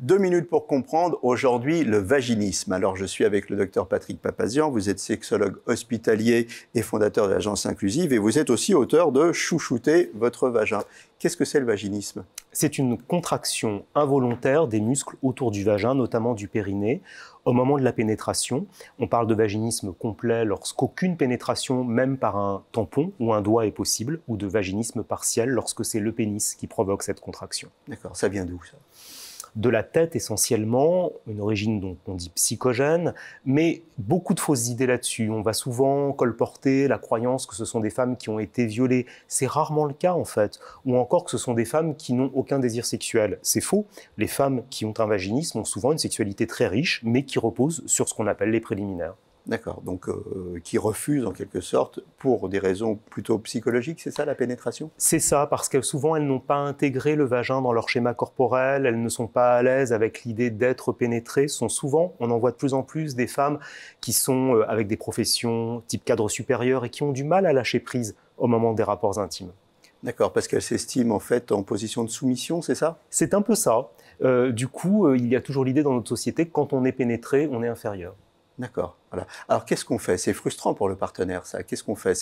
Deux minutes pour comprendre aujourd'hui le vaginisme. Alors je suis avec le docteur Patrick Papazian, vous êtes sexologue hospitalier et fondateur de l'agence inclusive et vous êtes aussi auteur de Chouchouter votre vagin. Qu'est-ce que c'est le vaginisme C'est une contraction involontaire des muscles autour du vagin, notamment du périnée, au moment de la pénétration. On parle de vaginisme complet lorsqu'aucune pénétration, même par un tampon ou un doigt, est possible, ou de vaginisme partiel lorsque c'est le pénis qui provoque cette contraction. D'accord, ça vient d'où ça de la tête essentiellement, une origine dont on dit psychogène, mais beaucoup de fausses idées là-dessus. On va souvent colporter la croyance que ce sont des femmes qui ont été violées. C'est rarement le cas en fait. Ou encore que ce sont des femmes qui n'ont aucun désir sexuel. C'est faux. Les femmes qui ont un vaginisme ont souvent une sexualité très riche, mais qui repose sur ce qu'on appelle les préliminaires. D'accord, donc euh, qui refusent en quelque sorte pour des raisons plutôt psychologiques, c'est ça la pénétration C'est ça, parce que souvent elles n'ont pas intégré le vagin dans leur schéma corporel, elles ne sont pas à l'aise avec l'idée d'être pénétrées, sont souvent, on en voit de plus en plus des femmes qui sont euh, avec des professions type cadre supérieur et qui ont du mal à lâcher prise au moment des rapports intimes. D'accord, parce qu'elles s'estiment en fait en position de soumission, c'est ça C'est un peu ça. Euh, du coup, il y a toujours l'idée dans notre société que quand on est pénétré, on est inférieur. D'accord. Alors qu'est-ce qu'on fait C'est frustrant pour le partenaire, ça. Qu'est-ce qu'on fait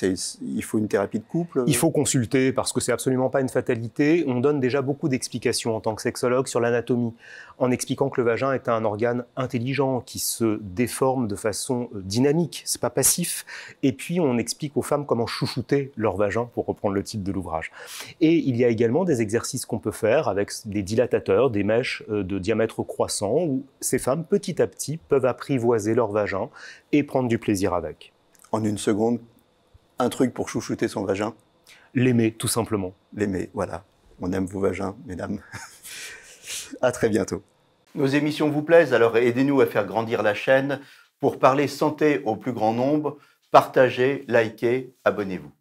Il faut une thérapie de couple Il faut consulter parce que c'est absolument pas une fatalité. On donne déjà beaucoup d'explications en tant que sexologue sur l'anatomie, en expliquant que le vagin est un organe intelligent qui se déforme de façon euh, dynamique, c'est pas passif. Et puis on explique aux femmes comment chouchouter leur vagin, pour reprendre le titre de l'ouvrage. Et il y a également des exercices qu'on peut faire avec des dilatateurs, des mèches euh, de diamètre croissant, où ces femmes petit à petit peuvent apprivoiser leur vagin et prendre du plaisir avec. En une seconde, un truc pour chouchouter son vagin L'aimer, tout simplement. L'aimer, voilà. On aime vos vagins, mesdames. à très bientôt. Nos émissions vous plaisent, alors aidez-nous à faire grandir la chaîne pour parler santé au plus grand nombre. Partagez, likez, abonnez-vous.